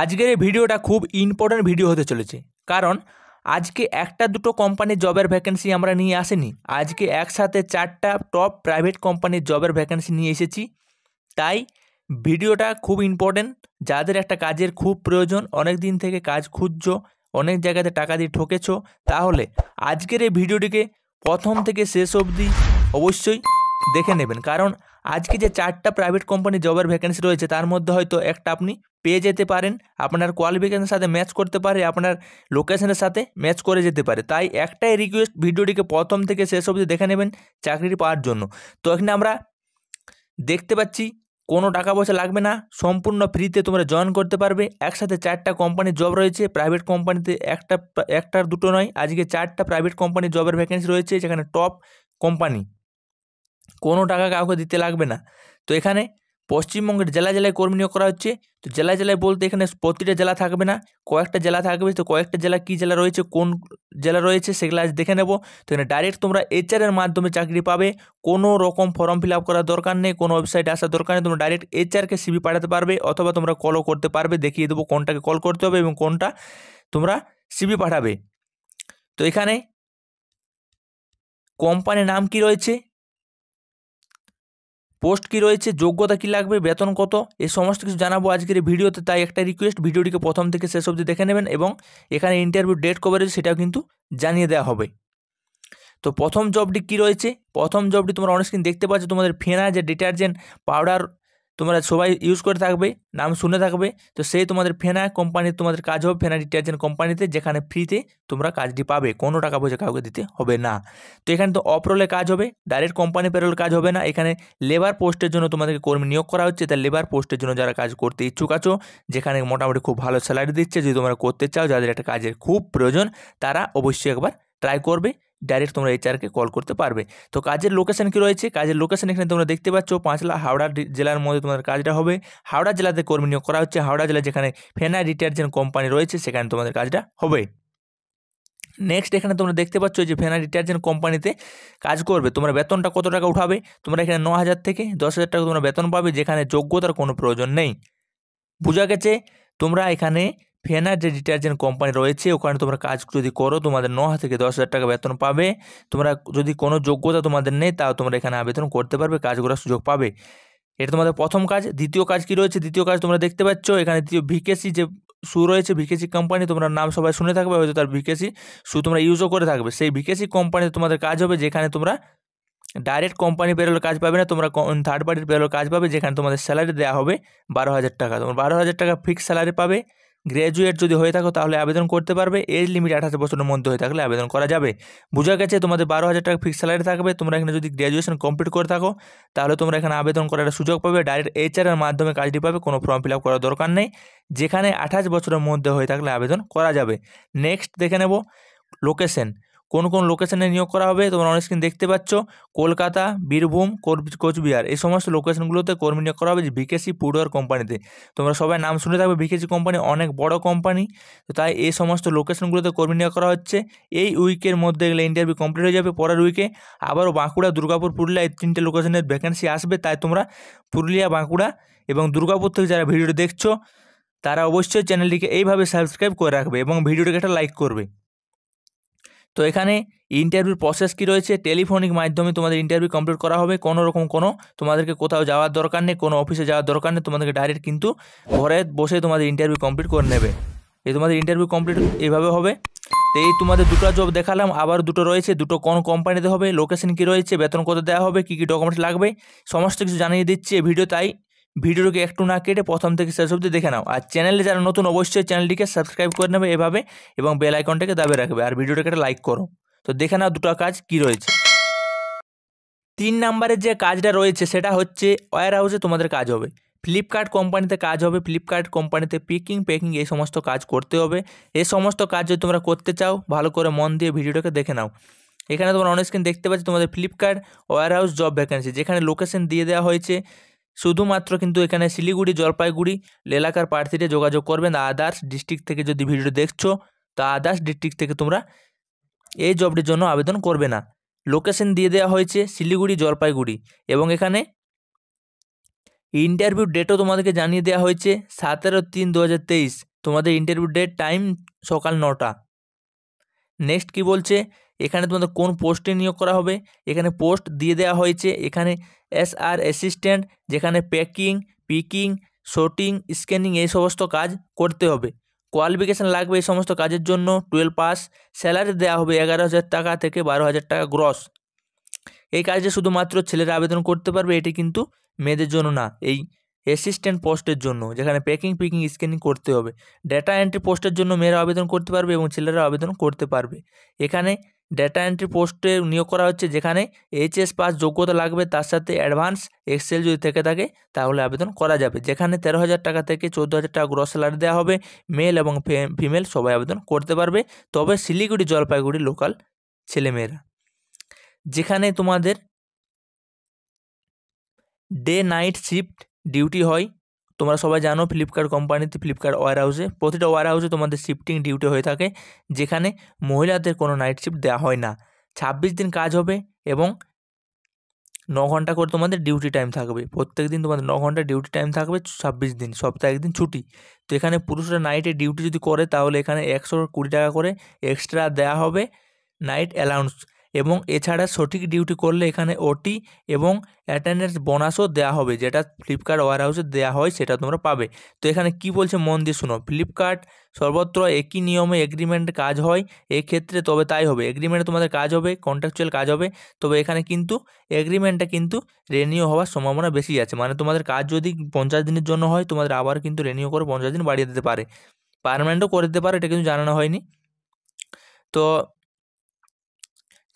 আজকের এই ভিডিওটা খুব ইম্পর্ট্যান্ট ভিডিও হতে চলেছে কারণ আজকে একটা দুটো কোম্পানির জবের ভ্যাকেন্সি আমরা নিয়ে আসেনি আজকে একসাথে চারটা টপ প্রাইভেট কোম্পানির জবের ভ্যাকেন্সি নিয়ে এসেছি তাই ভিডিওটা খুব ইম্পর্টেন্ট যাদের একটা কাজের খুব প্রয়োজন অনেক দিন থেকে কাজ খুঁজছ অনেক জায়গাতে টাকা দিয়ে ঠকেছ তাহলে আজকের এই ভিডিওটিকে প্রথম থেকে শেষ অবধি অবশ্যই দেখে নেবেন কারণ আজকে যে চারটা প্রাইভেট কোম্পানি জবের ভ্যাকেন্সি রয়েছে তার মধ্যে হয়তো একটা আপনি পেয়ে যেতে পারেন আপনার কোয়ালিফিকেশনের সাথে ম্যাচ করতে পারে আপনার লোকেশনের সাথে ম্যাচ করে যেতে পারে তাই একটাই রিকোয়েস্ট ভিডিওটিকে প্রথম থেকে শেষ অবধি দেখে নেবেন চাকরিটি পাওয়ার জন্য তো এখানে আমরা দেখতে পাচ্ছি কোনো টাকা পয়সা লাগবে না সম্পূর্ণ ফ্রিতে তোমরা জয়েন করতে পারবে একসাথে চারটা কোম্পানির জব রয়েছে প্রাইভেট কোম্পানিতে একটা একটার দুটো নয় আজকে চারটা প্রাইভেট কোম্পানির জবের ভ্যাকেন্সি রয়েছে যেখানে টপ কোম্পানি কোনো টাকা কাউকে দিতে লাগবে না তো এখানে পশ্চিমবঙ্গের জেলা জেলায় কর্মী নিয়োগ করা হচ্ছে তো জেলায় জেলায় বলতে এখানে প্রতিটা জেলা থাকবে না কয়েকটা জেলা থাকবে তো কয়েকটা জেলা কী জেলা রয়েছে কোন জেলা রয়েছে সেগুলো আজ দেখে নেব তো এখানে ডাইরেক্ট তোমরা এইচআরের মাধ্যমে চাকরি পাবে কোনো রকম ফর্ম ফিল আপ করার দরকার নেই কোনো ওয়েবসাইটে আসার দরকার নেই তোমরা ডাইরেক্ট এইচআরকে সিবি পাঠাতে পারবে অথবা তোমরা কলও করতে পারবে দেখিয়ে দেবো কোনটাকে কল করতে হবে এবং কোনটা তোমরা সিবি পাঠাবে তো এখানে কোম্পানির নাম কি রয়েছে পোস্ট কি রয়েছে যোগ্যতা কি লাগবে বেতন কত এই সমস্ত কিছু জানাবো আজকের ভিডিওতে তাই একটা রিকোয়েস্ট ভিডিওটিকে প্রথম থেকে শেষ অবধি দেখে নেবেন এবং এখানে ইন্টারভিউ ডেট কবে রয়েছে সেটাও কিন্তু জানিয়ে দেওয়া হবে তো প্রথম জবটি কি রয়েছে প্রথম জবটি তোমরা অনেক স্ক্রিন দেখতে পাচ্ছ তোমাদের ফেনা যে ডিটারজেন্ট পাউডার তোমরা সবাই ইউজ করে থাকবে নাম শুনে থাকবে তো সেই তোমাদের ফেনা কোম্পানির তোমাদের কাজ হবে ফেনা ডিটারজেন্ট কোম্পানিতে যেখানে ফ্রিতে তোমরা কাজটি পাবে কোনো টাকা পয়সা কাউকে দিতে হবে না তো এখানে তো অপরোলে কাজ হবে ডাইরেক্ট কোম্পানি পেরোলে কাজ হবে না এখানে লেবার পোস্টের জন্য তোমাদেরকে কর্মী নিয়োগ করা হচ্ছে তার লেবার পোস্টের জন্য যারা কাজ করতে ইচ্ছুক আছো যেখানে মোটামুটি খুব ভালো স্যালারি দিচ্ছে যদি তোমরা করতে চাও যাদের একটা কাজের খুব প্রয়োজন তারা অবশ্যই একবার ট্রাই করবে ডাইরেক্ট তোমরা এইচআরকে কল করতে পারবে তো কাজের লোকেশান কী রয়েছে কাজের লোকেশান এখানে তোমরা দেখতে পাচ্ছ পাঁচলা হাওড়া জেলার মধ্যে তোমাদের কাজটা হবে হাওড়া জেলাতে কর্মী নিয়োগ করা হচ্ছে হাওড়া জেলায় যেখানে ফেনা ডিটারজেন্ট কোম্পানি রয়েছে সেখানে তোমাদের কাজটা হবে নেক্সট এখানে তোমরা দেখতে পাচ্ছ যে ফেনা ডিটারজেন্ট কোম্পানিতে কাজ করবে তোমরা বেতনটা কত টাকা উঠাবে তোমরা এখানে ন হাজার থেকে দশ হাজার টাকা তোমরা বেতন পাবে যেখানে যোগ্যতার কোনো প্রয়োজন নেই বোঝা গেছে তোমরা এখানে ফেনার যে ডিটারজেন্ট কোম্পানি রয়েছে ওখানে তোমরা কাজ যদি করো তোমাদের ন থেকে দশ হাজার টাকা বেতন পাবে তোমরা যদি কোনো যোগ্যতা তোমাদের নেই তাও তোমরা এখানে আবেদন করতে পারবে কাজ করার সুযোগ পাবে এটা তোমাদের প্রথম কাজ দ্বিতীয় কাজ কি রয়েছে দ্বিতীয় কাজ তোমরা দেখতে পাচ্ছ এখানে দ্বিতীয় ভিকেসি যে শু রয়েছে ভিকেসি কোম্পানি তোমরা নাম সবাই শুনে থাকবে হয়তো তার ভিকেসি শু তোমরা ইউজও করে থাকবে সেই ভিকেসি কোম্পানিতে তোমাদের কাজ হবে যেখানে তোমরা ডাইরেক্ট কোম্পানি পেরোল কাজ পাবে না তোমরা থার্ড পার্টির পেরোল কাজ পাবে যেখানে তোমাদের স্যালারি দেওয়া হবে বারো হাজার টাকা তোমরা বারো হাজার টাকা ফিক্সড স্যালারি পাবে গ্র্যাজুয়েট যদি হয়ে থাকো তাহলে আবেদন করতে পারবে এজ লিমিট আঠাশ বছরের মধ্যে হয়ে থাকলে আবেদন করা যাবে বোঝা গেছে তোমাদের বারো হাজার টাকা ফিক্স স্যালারি থাকবে তোমরা এখানে যদি গ্র্যাজুয়েশন কমপ্লিট করে থাকো তাহলে তোমরা এখানে আবেদন করার সুযোগ পাবে ডাইরেক্ট এইচআরের মাধ্যমে কাজটি পাবে কোনো ফর্ম ফিল আপ করার দরকার নেই যেখানে আঠাশ বছরের মধ্যে হয়ে থাকলে আবেদন করা যাবে নেক্সট দেখে নেব লোকেশন কোন কোন লোকেশানে নিয়োগ করা হবে তোমরা অনেক স্ক্রিন দেখতে পাচ্ছ কলকাতা বীরভূম কোচবিহার এই সমস্ত লোকেশানগুলোতে কর্মী নিয়োগ করা হবে বিকেসি ফুডওয়ার কোম্পানিতে তোমরা সবাই নাম শুনে থাকবে বিকেসি কোম্পানি অনেক বড় কোম্পানি তো তাই এই সমস্ত লোকেশনগুলোতে কর্মী নিয়োগ করা হচ্ছে এই উইকের মধ্যে এগুলো ইন্টারভিউ কমপ্লিট হয়ে যাবে পরের উইকে আবারও বাঁকুড়া দুর্গাপুর পুরুলিয়া এই তিনটে লোকেশনের ভ্যাকেন্সি আসবে তাই তোমরা পুরুলিয়া বাঁকুড়া এবং দুর্গাপুর থেকে যারা ভিডিওটি দেখছো তারা অবশ্যই চ্যানেলটিকে এইভাবে সাবস্ক্রাইব করে রাখবে এবং ভিডিওটিকে একটা লাইক করবে তো এখানে ইন্টারভিউর প্রসেস কি রয়েছে টেলিফোনিক মাধ্যমে তোমাদের ইন্টারভিউ কমপ্লিট করা হবে কোনো রকম কোনো তোমাদেরকে কোথাও যাওয়ার দরকার নেই কোনো অফিসে যাওয়ার দরকার নেই তোমাদেরকে ডাইরেক্ট কিন্তু ঘরে বসে তোমাদের ইন্টারভিউ কমপ্লিট করে নেবে এই তোমাদের ইন্টারভিউ কমপ্লিট এইভাবে হবে তো এই তোমাদের দুটো জব দেখালাম আবার দুটো রয়েছে দুটো কোন কোম্পানিতে হবে লোকেশন কি রয়েছে বেতন কত দেওয়া হবে কী কী ডকুমেন্টস লাগবে সমস্ত কিছু জানিয়ে দিচ্ছি এই ভিডিও তাই ভিডিওটিকে একটু না কেটে প্রথম থেকে শেষ অবধি দেখে নাও আর চ্যানেলে যারা নতুন অবশ্যই চ্যানেলটিকে সাবস্ক্রাইব করে নেবে এভাবে এবং বেল আইকনটাকে দাবে রাখবে আর ভিডিওটাকে একটা লাইক করো তো দেখে নাও দুটো কাজ কি রয়েছে তিন নাম্বারের যে কাজটা রয়েছে সেটা হচ্ছে ওয়্যার হাউসে তোমাদের কাজ হবে ফ্লিপকার্ট কোম্পানিতে কাজ হবে ফ্লিপকার্ট কোম্পানিতে পিকিং প্যাকিং এই সমস্ত কাজ করতে হবে এই সমস্ত কাজ যদি তোমরা করতে চাও ভালো করে মন দিয়ে ভিডিওটাকে দেখে নাও এখানে তোমরা অনেক স্ক্রিন দেখতে পাচ্ছ তোমাদের Flipkart warehouse job vacancy যেখানে লোকেশন দিয়ে দেওয়া হয়েছে শুধুমাত্র কিন্তু এখানে শিলিগুড়ি জলপাইগুড়ি এলাকার প্রার্থীরা যোগাযোগ করবেন আদার্স ডিস্ট্রিক্ট থেকে যদি ভিডিও দেখছো তা আদার্স ডিস্ট্রিক্ট থেকে তোমরা এই জবটির জন্য আবেদন করবে না লোকেশন দিয়ে দেওয়া হয়েছে শিলিগুড়ি জলপাইগুড়ি এবং এখানে ইন্টারভিউ ডেটও তোমাদেরকে জানিয়ে দেওয়া হয়েছে সতেরো তিন দু তোমাদের ইন্টারভিউ ডেট টাইম সকাল নটা নেক্সট কি বলছে এখানে তোমাদের কোন পোস্টে নিয়োগ করা হবে এখানে পোস্ট দিয়ে দেওয়া হয়েছে এখানে এস আর অ্যাসিস্ট্যান্ট যেখানে প্যাকিং পিকিং শর্টিং স্ক্যানিং এই সমস্ত কাজ করতে হবে কোয়ালিফিকেশান লাগবে এই সমস্ত কাজের জন্য টুয়েলভ পাস স্যালারি দেওয়া হবে এগারো হাজার টাকা থেকে বারো হাজার টাকা গ্রস এই কাজে শুধুমাত্র ছেলেরা আবেদন করতে পারবে এটি কিন্তু মেয়েদের জন্য না এই অ্যাসিস্ট্যান্ট পোস্টের জন্য যেখানে প্যাকিং পিকিং স্ক্যানিং করতে হবে ডেটা এন্ট্রি পোস্টের জন্য মেয়েরা আবেদন করতে পারবে এবং ছেলেরা আবেদন করতে পারবে এখানে ডেটা এন্ট্রি পোস্টে নিয়োগ করা হচ্ছে যেখানে এইচএস পাস যোগ্যতা লাগবে তার সাথে অ্যাডভান্স এক্সেল যদি থেকে থাকে তাহলে আবেদন করা যাবে যেখানে তেরো হাজার টাকা থেকে চোদ্দো হাজার টাকা গ্রস স্যালারি দেওয়া হবে মেল এবং ফিমেল সবাই আবেদন করতে পারবে তবে শিলিগুড়ি জলপাইগুড়ি লোকাল ছেলেমেয়েরা যেখানে তোমাদের ডে নাইট শিফট ডিউটি হয় তোমরা সবাই জানো ফ্লিপকার্ট কোম্পানিতে ফ্লিপকার্ট ওয়ার হাউসে প্রতিটা ওয়ার হাউসে তোমাদের শিফটিং ডিউটি হয়ে থাকে যেখানে মহিলাদের কোনো নাইট শিফট দেওয়া হয় না ছাব্বিশ দিন কাজ হবে এবং ন ঘন্টা করে তোমাদের ডিউটি টাইম থাকবে প্রত্যেক দিন তোমাদের ন ঘন্টা ডিউটি টাইম থাকবে ছাব্বিশ দিন সপ্তাহে একদিন ছুটি তো এখানে পুরুষরা নাইটে ডিউটি যদি করে তাহলে এখানে একশো কুড়ি টাকা করে এক্সট্রা দেওয়া হবে নাইট অ্যালাউন্স এবং এছাড়া সঠিক ডিউটি করলে এখানে ওটি এবং অ্যাটেন্ডেন্স বোনাসও দেওয়া হবে যেটা ফ্লিপকার্ট হাউসে দেওয়া হয় সেটা তোমরা পাবে তো এখানে কি বলছে মন দিয়ে শুনো ফ্লিপকার্ট সর্বত্র একই নিয়মে এগ্রিমেন্ট কাজ হয় এক্ষেত্রে তবে তাই হবে এগ্রিমেন্টে তোমাদের কাজ হবে কন্ট্রাকচুয়াল কাজ হবে তবে এখানে কিন্তু এগ্রিমেন্টটা কিন্তু রেনিউ হওয়ার সম্ভাবনা বেশি আছে মানে তোমাদের কাজ যদি পঞ্চাশ দিনের জন্য হয় তোমাদের আবার কিন্তু রেনিউ করে পঞ্চাশ দিন বাড়িয়ে দিতে পারে পারমানেন্টও করে দিতে পারে এটা কিন্তু জানানো হয়নি তো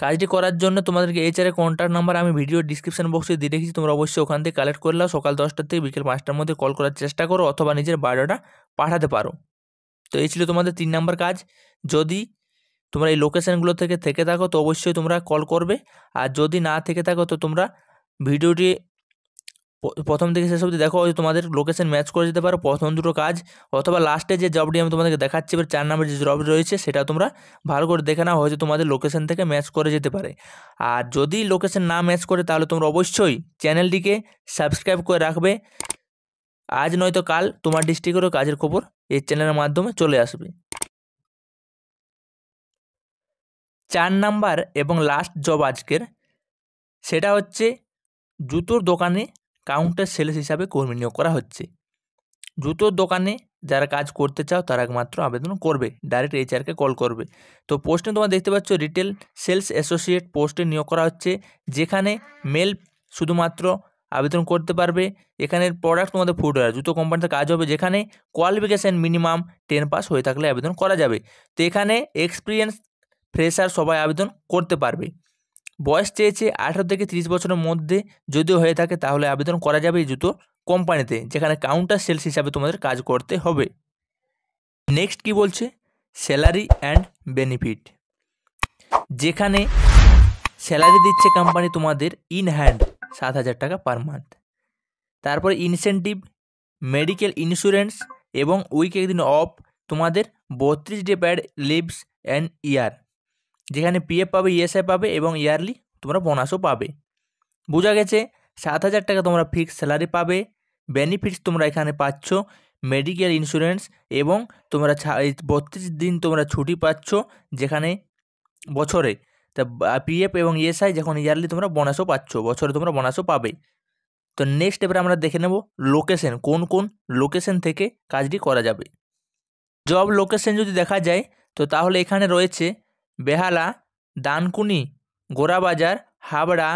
কাজটি করার জন্য তোমাদেরকে এইচআরের কন্ট্যাক্ট নাম্বার আমি ভিডিও ডিসক্রিপশন বক্সে দিয়ে রেখেছি তোমরা অবশ্যই ওখান থেকে কালেক্ট করে নাও সকাল দশটার থেকে বিকেল পাঁচটার মধ্যে কল করার চেষ্টা করো অথবা নিজের বায়োডাটা পাঠাতে পারো তো এই ছিল তোমাদের তিন নাম্বার কাজ যদি তোমরা এই লোকেশানগুলো থেকে থেকে থাকো তো অবশ্যই তোমরা কল করবে আর যদি না থেকে থাকো তো তোমরা ভিডিওটি প্রথম থেকে শেষ অবধি দেখো তোমাদের লোকেশন ম্যাচ করে যেতে পারো প্রথম দুটো কাজ অথবা লাস্টে যে জবটি আমি তোমাদেরকে দেখাচ্ছি এবার চার নাম্বার যে জব রয়েছে সেটা তোমরা ভালো করে দেখে নাও হয়তো তোমাদের লোকেশন থেকে ম্যাচ করে যেতে পারে আর যদি লোকেশন না ম্যাচ করে তাহলে তোমরা অবশ্যই চ্যানেলটিকে সাবস্ক্রাইব করে রাখবে আজ নয়তো কাল তোমার ডিস্ট্রিক্টেরও কাজের খবর এই চ্যানেলের মাধ্যমে চলে আসবে চার নাম্বার এবং লাস্ট জব আজকের সেটা হচ্ছে জুতোর দোকানে কাউন্টার সেলস হিসাবে কর্মী নিয়োগ করা হচ্ছে জুতোর দোকানে যারা কাজ করতে চাও তারা একমাত্র আবেদন করবে ডাইরেক্ট এইচআরকে কল করবে তো পোস্টে তোমরা দেখতে পাচ্ছ রিটেল সেলস অ্যাসোসিয়েট পোস্টে নিয়োগ করা হচ্ছে যেখানে মেল শুধুমাত্র আবেদন করতে পারবে এখানের প্রোডাক্ট তোমাদের ফুটওয়্যার জুতো কোম্পানিতে কাজ হবে যেখানে কোয়ালিফিকেশান মিনিমাম টেন পাস হয়ে থাকলে আবেদন করা যাবে তো এখানে এক্সপিরিয়েন্স ফ্রেশার সবাই আবেদন করতে পারবে বয়স চেয়েছে আঠারো থেকে তিরিশ বছরের মধ্যে যদি হয়ে থাকে তাহলে আবেদন করা যাবে এই জুতো কোম্পানিতে যেখানে কাউন্টার সেলস হিসাবে তোমাদের কাজ করতে হবে নেক্সট কি বলছে স্যালারি অ্যান্ড বেনিফিট যেখানে স্যালারি দিচ্ছে কোম্পানি তোমাদের ইন হ্যান্ড সাত হাজার টাকা পার মান্থ তারপরে ইনসেন্টিভ মেডিকেল ইন্স্যুরেন্স এবং উইক একদিন অফ তোমাদের বত্রিশ day paid leaves and year যেখানে পিএফ পাবে ইএসআই e পাবে এবং ইয়ারলি তোমরা বোনাসও পাবে বোঝা গেছে সাত হাজার টাকা তোমরা ফিক্স স্যালারি পাবে বেনিফিটস তোমরা এখানে পাচ্ছ মেডিকেল ইন্স্যুরেন্স এবং তোমরা বত্রিশ দিন তোমরা ছুটি পাচ্ছ যেখানে বছরে তা পিএফ এবং ইএসআই e যখন ইয়ারলি তোমরা বোনাসও পাচ্ছ বছরে তোমরা বোনাসও পাবে তো নেক্সট এবার আমরা দেখে নেব লোকেশন কোন কোন লোকেশন থেকে কাজটি করা যাবে জব লোকেশন যদি দেখা যায় তো তাহলে এখানে রয়েছে Behala Dankuni Gorabazar Habra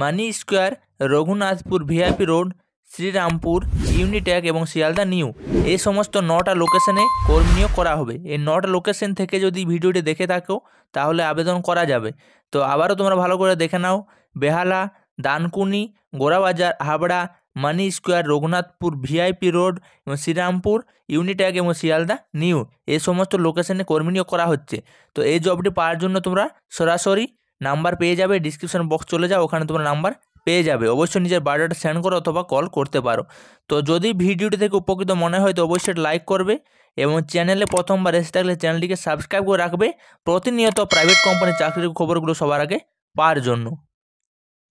Mani Square Raghunathpur VIP Road Shrirampur Unitech এবং শিয়ালদা নিউ এই সমস্ত নটা লোকেশনে কর্মী করা হবে এই নটা লোকেশন থেকে যদি ভিডিওটি দেখে থাকো তাহলে আবেদন করা যাবে তো আবারও তোমরা ভালো করে দেখে নাও Behala Dankuni Gorabazar Habra Mani Square Raghunathpur VIP Road এবং শ্রীরামপুর ইউনিট এক এবং শিয়ালদা নিউ এই সমস্ত লোকেশনে কর্মী নিয়োগ করা হচ্ছে তো এই জবটি পাওয়ার জন্য তোমরা সরাসরি নাম্বার পেয়ে যাবে ডিসক্রিপশন বক্স চলে যাও ওখানে তোমরা নাম্বার পেয়ে যাবে অবশ্যই নিজের বায়োডাটা সেন্ড করো অথবা কল করতে পারো তো যদি ভিডিওটি থেকে উপকৃত মনে হয় তো অবশ্যই লাইক করবে এবং চ্যানেলে প্রথমবার এসে থাকলে চ্যানেলটিকে সাবস্ক্রাইব করে রাখবে প্রতিনিয়ত প্রাইভেট কোম্পানির চাকরির খবরগুলো সবার আগে পাওয়ার জন্য